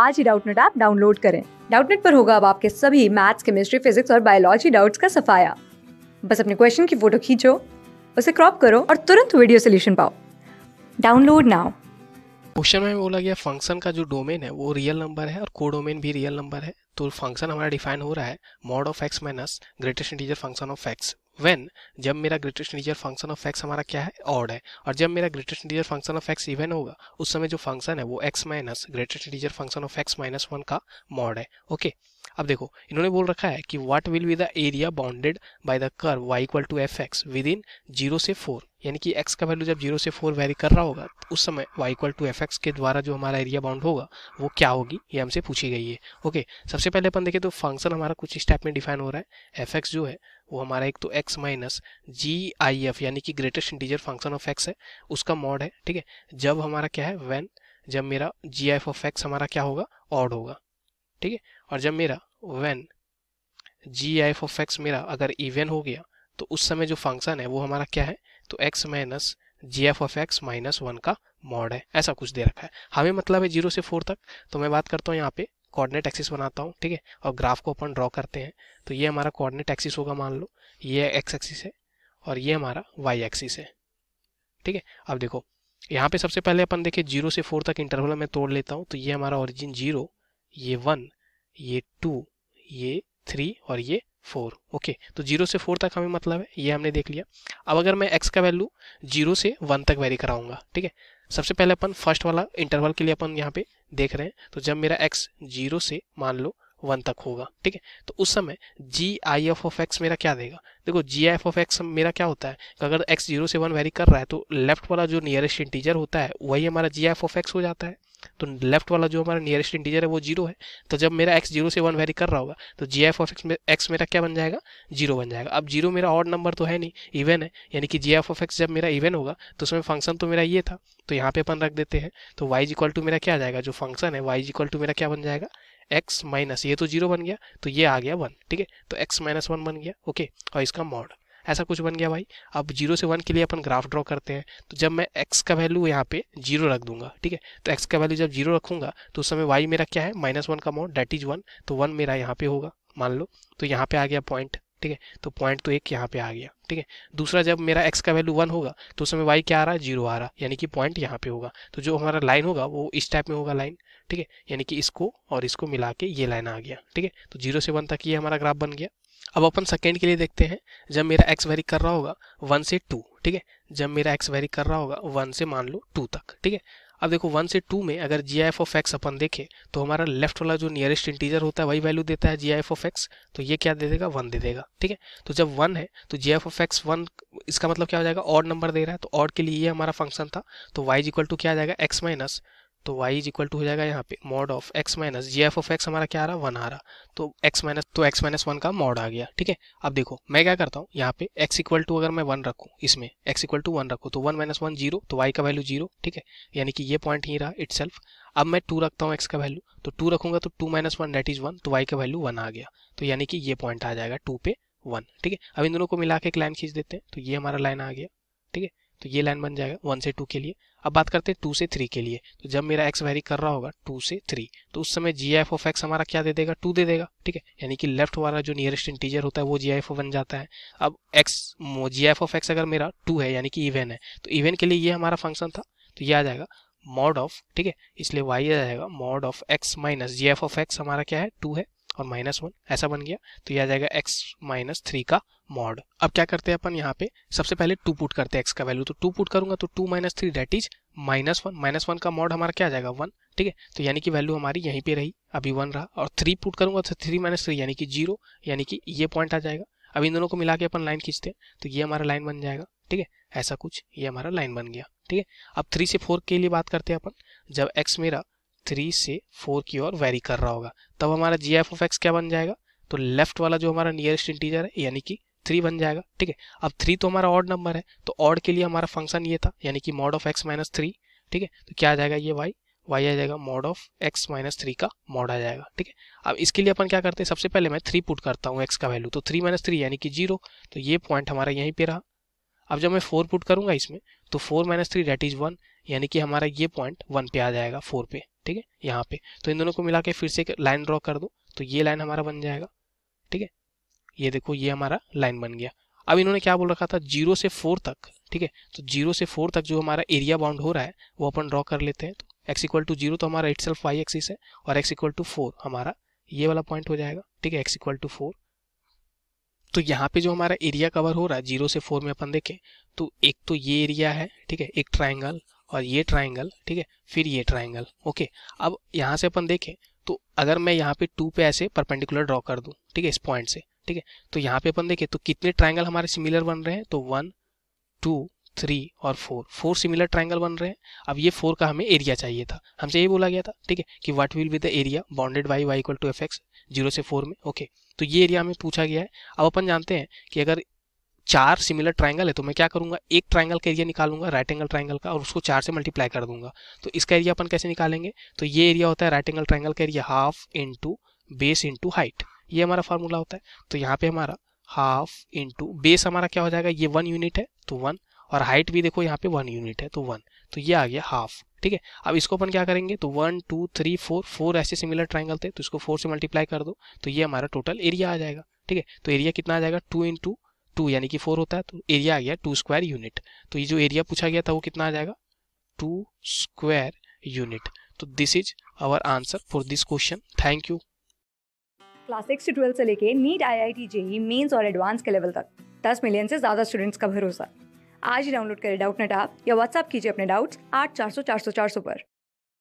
आज ही Doubtnut app download करें डाउटनेट पर होगा अब आपके सभी मैथ्स केमिस्ट्री फिजिक्स और बायोलॉजी डाउट्स का सफाया बस अपने क्वेश्चन की फोटो खींचो उसे क्रॉप करो और तुरंत वीडियो सोल्यूशन पाओ डाउनलोड नाउ क्वेश्चन में बोला गया फंक्शन का जो डोमेन है वो रियल नंबर है और कोडोमेन भी रियल नंबर है तो फंक्शन हमारा डिफाइन हो रहा है mod of x minus greatest integer function of x when जब मेरा greatest integer function of x हमारा क्या है ऑड है और जब मेरा greatest integer function of x even होगा उस समय जो फंक्शन है वो x minus greatest integer function of x minus one का मॉड है ओके अब देखो इन्होंने बोल रखा है कि what will be the area bounded by the curve y equal to f x within zero से फोर यानी कि एक्स का वैल्यू जब जीरो से फोर वेरी कर रहा होगा तो उस समय y equal to f x के द्वारा जो हमारा एरिया बाउंड होगा वो क्या होगी ये हमसे पूछी गई है ओके सबसे पहले अपन देखें तो फंक्शन हमारा कुछ इस टाइप में डिफाइन हो रहा है एफ एक्स जो है वो हमारा एक तो x minus G I F यानी कि greatest integer function of x है उसका मॉड है ठीक है जब हमारा क्या है वेन जब मेरा जी एफ ऑफ एक्स हमारा क्या होगा ऑड होगा ठीक है और जब मेरा when G F of x मेरा अगर इवेन हो गया तो उस समय जो फंक्शन है वो हमारा क्या है तो x minus G F of x minus one का मॉड है ऐसा कुछ दे रखा है हमें मतलब है जीरो से फोर तक तो मैं बात करता हूँ यहाँ पे कोऑर्डिनेट एक्सिस बनाता हूँ ठीक है और ग्राफ को अपन ड्रॉ करते हैं तो ये हमारा कोऑर्डिनेट एक्सिस होगा मान लो ये एक्स एक्सिस है और ये हमारा वाई एक्सिस है ठीक है अब देखो यहाँ पे सबसे पहले अपन देखें जीरो से फोर तक इंटरवल में तोड़ लेता हूँ तो ये हमारा ओरिजिन जीरो ये वन ये टू ये थ्री और ये फोर ओके तो जीरो से फोर तक हमें मतलब है ये हमने देख लिया अब अगर मैं एक्स का वैल्यू जीरो से वन तक वेरी कराऊंगा ठीक है सबसे पहले अपन फर्स्ट वाला इंटरवल के लिए अपन यहाँ पे देख रहे हैं तो जब मेरा एक्स जीरो से मान लो वन तक होगा ठीक है तो उस समय G I F of x मेरा क्या देगा देखो G I F of x मेरा क्या होता है अगर एक्स जीरो से वन वेरी कर रहा है तो लेफ्ट वाला जो नियरेस्ट इंटीजर होता है वही हमारा G I F of x हो जाता है तो लेफ्ट वाला जो हमारा नियरेस्ट इंटीजर है वो जीरो है तो जब मेरा एक्स जीरो से वन वेरी कर रहा होगा तो जी एफ ऑफ एक्स में एक्स मेरा क्या बन जाएगा जीरो बन जाएगा अब जीरो मेरा ऑड नंबर तो है नहीं इवन है यानी कि जी एफ ऑफ एक्स जब मेरा इवन होगा तो उसमें फंक्शन तो मेरा ये था तो यहाँ पे अपन रख देते हैं तो वाई इज इक्वल टू मेरा क्या आ जाएगा जो फंक्शन है वाई इज इक्वल टू मेरा क्या बन जाएगा एक्स माइनस ये तो जीरो बन गया तो ये आ गया वन ठीक है तो एक्स माइनस वन बन गया ओके और इसका मॉड ऐसा कुछ बन गया भाई अब जीरो से वन के लिए अपन ग्राफ ड्रॉ करते हैं तो जब मैं एक्स का वैल्यू यहाँ पे जीरो रख दूंगा ठीक है तो एक्स का वैल्यू जब जीरो रखूंगा तो उस समय वाई मेरा क्या है माइनस वन का मॉड डेट इज वन तो वन मेरा यहाँ पे होगा मान लो तो यहाँ पे आ गया पॉइंट ठीक है तो पॉइंट तो एक यहाँ पे आ गया ठीक है दूसरा जब मेरा एक्स का वैल्यू वन होगा तो उस समय वाई क्या आ रहा है जीरो आ रहा यानी कि पॉइंट यहाँ पे होगा तो जो हमारा लाइन होगा वो इस टाइप में होगा लाइन ठीक है यानी कि इसको और इसको मिला के ये लाइन आ गया ठीक है तो जीरो से वन तक ये हमारा ग्राफ बन गया अब अपन सेकेंड के लिए देखते हैं जब मेरा एक्स वेरी कर रहा होगा वन से टू ठीक है जब मेरा एक्स वेरी कर रहा होगा वन से मान लो टू तक ठीक है अब देखो वन से टू में अगर जी ऑफ एक्स अपन देखें तो हमारा लेफ्ट वाला जो नियरेस्ट इंटीजर होता है वही वैल्यू देता है जी आई ऑफ एक्स तो ये क्या दे देगा वन दे देगा ठीक है तो जब वन है तो G F of x one इसका मतलब क्या हो जाएगा ऑड नंबर दे रहा है तो ऑड के लिए ये हमारा फंक्शन था तो वाई इज इक्वल टू क्या आ जाएगा एक्स माइनस तो y इज इक्वल टू हो जाएगा यहाँ पे mod of x minus G F of x हमारा क्या आ रहा वन आ रहा तो x माइनस तो x माइनस वन का मॉड आ गया ठीक है अब देखो मैं क्या करता हूँ यहाँ पे x इक्वल टू अगर मैं वन रखूँ इसमें x इक्वल टू वन रखूँ तो वन माइनस वन जीरो तो y का वैल्यू जीरो ठीक है यानी कि ये पॉइंट ही रहा इट अब मैं टू रखता हूँ एक्स का वैल्यू तो टू रखूंगा तो two minus one that is one तो वाई का वैल्यू वन आ गया तो यानी कि ये पॉइंट आ जाएगा टू पे वन ठीक है अब इन दोनों को मिला के एक लाइन खींच देते हैं तो ये हमारा लाइन आ गया ठीक है तो ये लाइन बन जाएगा वन से टू के लिए अब बात करते हैं टू से थ्री के लिए तो जब मेरा एक्स वेरी कर रहा होगा टू से थ्री तो उस समय जी एफ ऑफ एक्स हमारा क्या दे देगा टू दे देगा ठीक है यानी कि लेफ्ट वाला जो नियरेस्ट इंटीजर होता है वो जी एफ बन जाता है अब x G F of x अगर मेरा टू है यानी कि इवेन है तो इवेन के लिए ये हमारा फंक्शन था तो ये आ जाएगा मॉड ऑफ ठीक है इसलिए वाई आ जाएगा mod of x minus G F of x हमारा क्या है टू है और माइनस वन ऐसा बन गया तो यह आ जाएगा एक्स माइनस थ्री का मॉड अब क्या करते हैं अपन यहाँ पे सबसे पहले टू पुट करते हैं एक्स का वैल्यू तो टू पुट करूंगा तो two minus three that is minus one minus one का मॉड हमारा क्या आ जाएगा वन ठीक है तो यानी कि वैल्यू हमारी यहीं पे रही अभी वन रहा और थ्री पुट करूंगा तो थ्री माइनस थ्री यानी कि जीरो यानी कि ये पॉइंट आ जाएगा अब इन दोनों को मिला के अपन लाइन खींचते हैं तो ये हमारा लाइन बन जाएगा ठीक है ऐसा कुछ ये हमारा लाइन बन गया ठीक है अब थ्री से फोर के लिए बात करते हैं अपन जब एक्स मेरा थ्री से फोर की ओर वेरी कर रहा होगा तब हमारा जी एफ ऑफ एक्स क्या बन जाएगा तो लेफ्ट वाला जो हमारा नियरेस्ट इंटीजर है यानी कि थ्री बन जाएगा ठीक है अब थ्री तो हमारा ऑड नंबर है तो ऑड के लिए हमारा फंक्शन ये था यानी कि mod of x minus three ठीक है तो क्या आ जाएगा ये वाई वाई आ जाएगा mod of x minus three का मॉड आ जाएगा ठीक है अब इसके लिए अपन क्या करते हैं सबसे पहले मैं थ्री पुट करता हूँ एक्स का वैल्यू तो थ्री माइनस थ्री यानी कि जीरो तो ये पॉइंट हमारा यहीं पे रहा अब जब मैं फोर पुट करूंगा इसमें तो four minus three that is one यानी कि हमारा ये पॉइंट वन पे आ जाएगा फोर पे ठीक है यहाँ पे तो इन दोनों को मिला के फिर से एक लाइन ड्रॉ कर दो तो ये लाइन हमारा बन जाएगा ठीक है ये देखो ये हमारा लाइन बन गया अब इन्होंने क्या बोल रखा था जीरो से फोर तक ठीक है तो जीरो से फोर तक जो हमारा एरिया बाउंड हो रहा है वो अपन ड्रॉ कर लेते हैं तो एक्स इक्वल टू जीरो तो हमारा इट सेल्फ वाई एक्सिस है और एक्स इक्वल टू फोर हमारा ये वाला पॉइंट हो जाएगा ठीक है एक्स इक्वल टू फोर तो यहाँ पे जो हमारा एरिया कवर हो रहा है जीरो से फोर में अपन देखें तो एक तो ये एरिया है ठीक है एक ट्राइंगल और ये ट्राइंगल ठीक है फिर ये ट्राइंगल ओके अब यहाँ से अपन देखें तो अगर मैं यहाँ पे टू पे ऐसे परपेंडिकुलर ड्रॉ कर दूँ ठीक है इस पॉइंट से ठीक है तो यहाँ पे अपन देखें तो कितने ट्राइंगल हमारे सिमिलर बन रहे हैं तो वन टू थ्री और फोर फोर सिमिलर ट्राइंगल बन रहे हैं अब ये फोर का हमें एरिया चाहिए था हमसे ये बोला गया था ठीक है कि what will be the area bounded by y equal to f x zero से फोर में ओके तो ये एरिया हमें पूछा गया है अब अपन जानते हैं कि अगर चार सिमिलर ट्राइंगल है तो मैं क्या करूंगा एक ट्राइंगल का एरिया निकालूंगा राइट एंगल ट्राइंगल का और उसको चार से मल्टीप्लाई कर दूंगा तो इसका एरिया अपन कैसे निकालेंगे तो ये एरिया होता है राइट एंगल ट्राइंगल का एरिया half into base into height ये हमारा फार्मूला होता है तो यहाँ पे हमारा हाफ इंटू बेस हमारा क्या हो जाएगा ये वन यूनिट है तो वन और हाइट भी देखो यहाँ पे वन यूनिट है तो वन तो ये आ गया हाफ ठीक है अब इसको अपन क्या करेंगे तो one two three four four ऐसे सिमिलर ट्राइंगल थे तो इसको फोर से मल्टीप्लाई कर दो तो ये हमारा टोटल एरिया आ जाएगा ठीक है तो एरिया कितना आ जाएगा टू इंटू टू यानी कि फोर होता है तो एरिया आ गया टू स्क्वायर यूनिट तो ये जो एरिया पूछा गया था वो कितना आ जाएगा टू स्क्वायर यूनिट तो this is our answer for this question thank you class six से ट्वेल्थ से लेके NEET I I T JEE mains और एडवांस के लेवल तक दस मिलियन से ज़्यादा स्टूडेंट्स का भरोसा आज ही डाउनलोड करें डाउट नेट आप या व्हाट्सअप कीजिए अपने डाउट्स आठ चार सौ चार सौ चार सौ पर